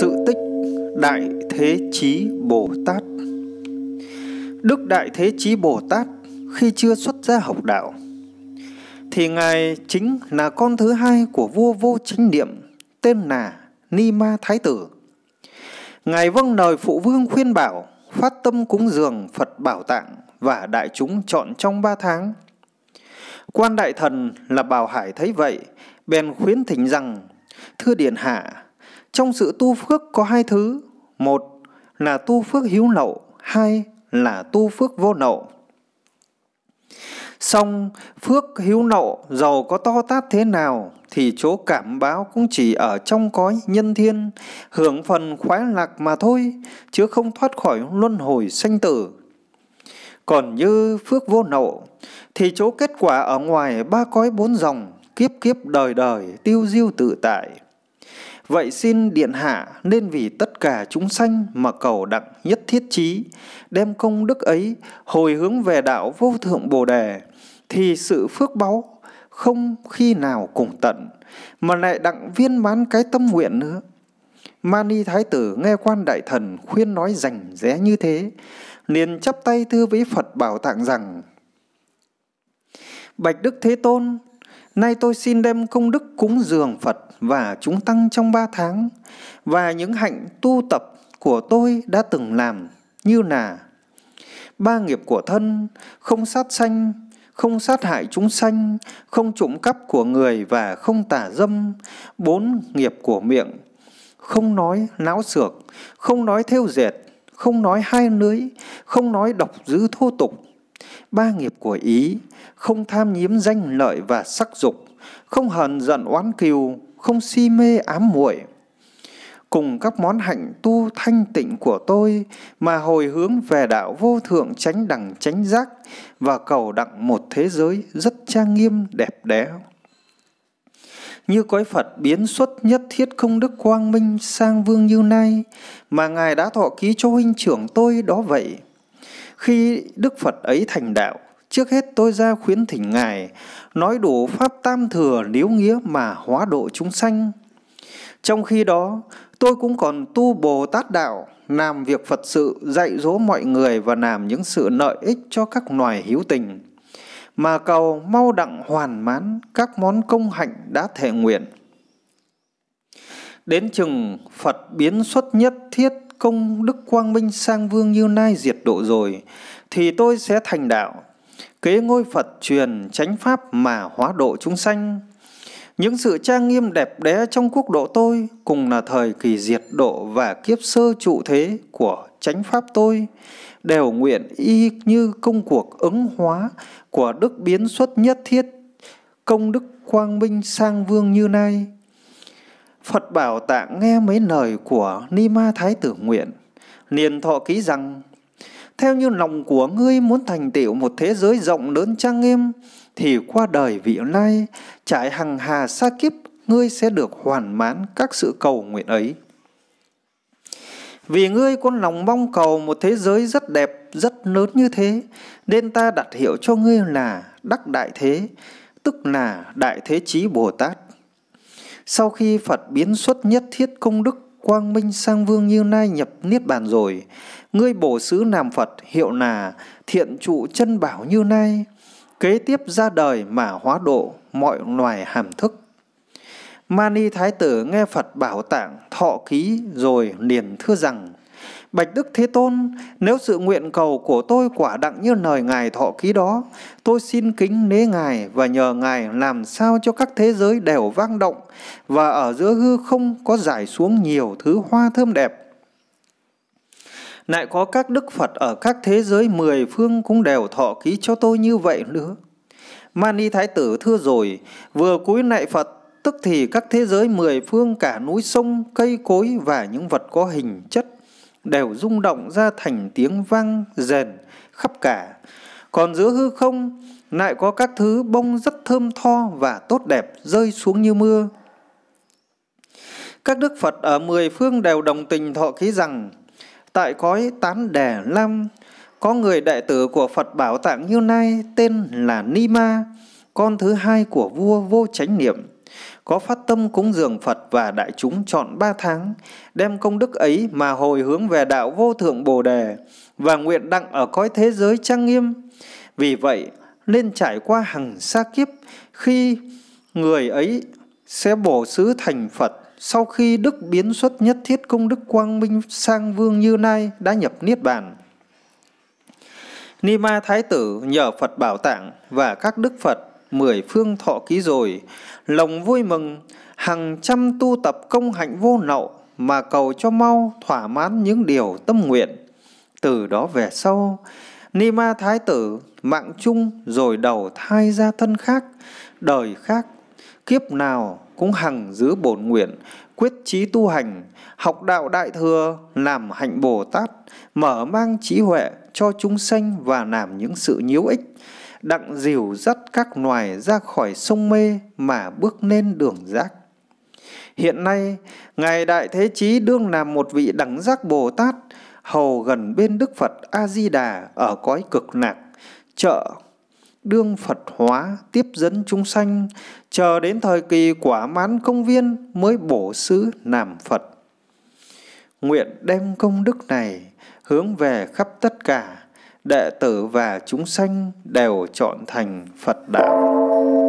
sự tích Đại Thế Chí Bồ Tát Đức Đại Thế Chí Bồ Tát khi chưa xuất gia học đạo thì Ngài chính là con thứ hai của vua vô chính niệm tên là Ni Ma Thái Tử. Ngài vâng lời phụ vương khuyên bảo phát tâm cúng dường Phật Bảo Tạng và đại chúng chọn trong ba tháng. Quan đại thần là Bảo Hải thấy vậy, bèn khuyến thỉnh rằng Thưa Điện Hạ, trong sự tu phước có hai thứ, một là tu phước hiếu lậu, hai là tu phước vô lậu. song phước hiếu lậu giàu có to tát thế nào thì chỗ cảm báo cũng chỉ ở trong cõi nhân thiên, hưởng phần khoái lạc mà thôi, chứ không thoát khỏi luân hồi sanh tử. Còn như phước vô nậu thì chỗ kết quả ở ngoài ba cõi bốn dòng, kiếp kiếp đời đời, tiêu diêu tự tại. Vậy xin Điện Hạ nên vì tất cả chúng sanh mà cầu đặng nhất thiết chí, đem công đức ấy hồi hướng về đạo vô thượng Bồ Đề, thì sự phước báu không khi nào cùng tận, mà lại đặng viên mãn cái tâm nguyện nữa. Mani Thái Tử nghe quan đại thần khuyên nói rành rẽ như thế, liền chắp tay thưa với Phật bảo tạng rằng Bạch Đức Thế Tôn, Nay tôi xin đem công đức cúng dường Phật và chúng tăng trong ba tháng và những hạnh tu tập của tôi đã từng làm như là ba nghiệp của thân, không sát sanh, không sát hại chúng sanh, không trộm cắp của người và không tả dâm, bốn nghiệp của miệng, không nói náo xược, không nói thêu dệt, không nói hai lưới, không nói độc dữ thô tục, ba nghiệp của ý, không tham nhiễm danh lợi và sắc dục, không hờn giận oán kiều, không si mê ám muội. Cùng các món hạnh tu thanh tịnh của tôi mà hồi hướng về đạo vô thượng tránh đẳng tránh giác và cầu đặng một thế giới rất trang nghiêm đẹp đẽ như cõi Phật biến xuất nhất thiết không đức quang minh sang vương như nay, mà Ngài đã thọ ký cho huynh trưởng tôi đó vậy. Khi Đức Phật ấy thành đạo, trước hết tôi ra khuyến thỉnh Ngài, nói đủ Pháp Tam Thừa liếu nghĩa mà hóa độ chúng sanh. Trong khi đó, tôi cũng còn tu Bồ Tát Đạo, làm việc Phật sự, dạy dỗ mọi người và làm những sự lợi ích cho các loài hữu tình, mà cầu mau đặng hoàn mãn các món công hạnh đã thể nguyện. Đến chừng Phật biến xuất nhất thiết công đức quang minh sang vương như nay diệt độ rồi, thì tôi sẽ thành đạo, kế ngôi Phật truyền chánh pháp mà hóa độ chúng sanh. Những sự trang nghiêm đẹp đẽ trong quốc độ tôi cùng là thời kỳ diệt độ và kiếp sơ trụ thế của chánh pháp tôi đều nguyện y như công cuộc ứng hóa của đức biến xuất nhất thiết công đức quang minh sang vương như nay Phật Bảo Tạng nghe mấy lời của Ni Ma Thái Tử Nguyện, liền thọ ký rằng, theo như lòng của ngươi muốn thành tựu một thế giới rộng lớn trang nghiêm, thì qua đời vị lai, trải hằng hà sa kiếp, ngươi sẽ được hoàn mãn các sự cầu nguyện ấy. Vì ngươi có lòng mong cầu một thế giới rất đẹp, rất lớn như thế, nên ta đặt hiệu cho ngươi là Đắc Đại Thế, tức là Đại Thế Chí Bồ Tát. Sau khi Phật biến xuất nhất thiết công đức quang minh sang vương như nay nhập niết bàn rồi, ngươi bổ sứ làm Phật hiệu là thiện trụ chân bảo như nay kế tiếp ra đời mà hóa độ mọi loài hàm thức. Mani Thái Tử nghe Phật bảo tạng thọ ký rồi liền thưa rằng Bạch Đức Thế Tôn, nếu sự nguyện cầu của tôi quả đặng như lời Ngài thọ ký đó, tôi xin kính nế Ngài và nhờ Ngài làm sao cho các thế giới đều vang động và ở giữa hư không có giải xuống nhiều thứ hoa thơm đẹp. Lại có các đức Phật ở các thế giới mười phương cũng đều thọ ký cho tôi như vậy nữa. Mani Thái Tử thưa rồi, vừa cúi lại Phật tức thì các thế giới mười phương cả núi sông, cây cối và những vật có hình chất đều rung động ra thành tiếng vang rền khắp cả. Còn giữa hư không lại có các thứ bông rất thơm tho và tốt đẹp rơi xuống như mưa. Các đức Phật ở mười phương đều đồng tình thọ ký rằng tại cõi Tán Đẻ Lam có người đại tử của Phật Bảo Tạng Như nay tên là Nima, con thứ hai của vua vô chánh niệm có phát tâm cúng dường Phật và đại chúng chọn ba tháng, đem công đức ấy mà hồi hướng về đạo vô thượng Bồ Đề và nguyện đặng ở cõi thế giới trang nghiêm. Vì vậy, nên trải qua hàng xa kiếp khi người ấy sẽ bổ xứ thành Phật sau khi đức biến xuất nhất thiết công đức quang minh sang vương như nay đã nhập niết bàn. Ni Ma Thái Tử nhờ Phật bảo tạng và các đức Phật mười phương thọ ký rồi, lòng vui mừng, hàng trăm tu tập công hạnh vô nậu mà cầu cho mau thỏa mãn những điều tâm nguyện. Từ đó về sau, Ni Ma Thái Tử mạng chung rồi đầu thai ra thân khác, đời khác, kiếp nào cũng hằng giữ bổn nguyện, quyết chí tu hành, học đạo đại thừa, làm hạnh Bồ Tát, mở mang trí huệ cho chúng sanh và làm những sự nhiễu ích đặng dìu dắt các loài ra khỏi sông mê mà bước lên đường giác. Hiện nay, Ngài Đại Thế Chí đương làm một vị đẳng giác Bồ Tát, hầu gần bên Đức Phật A-di-đà ở cõi cực lạc, trợ đương Phật hóa tiếp dẫn chúng sanh, chờ đến thời kỳ quả mãn công viên mới bổ sứ làm Phật. Nguyện đem công đức này hướng về khắp tất cả đệ tử và chúng sanh đều chọn thành Phật đạo.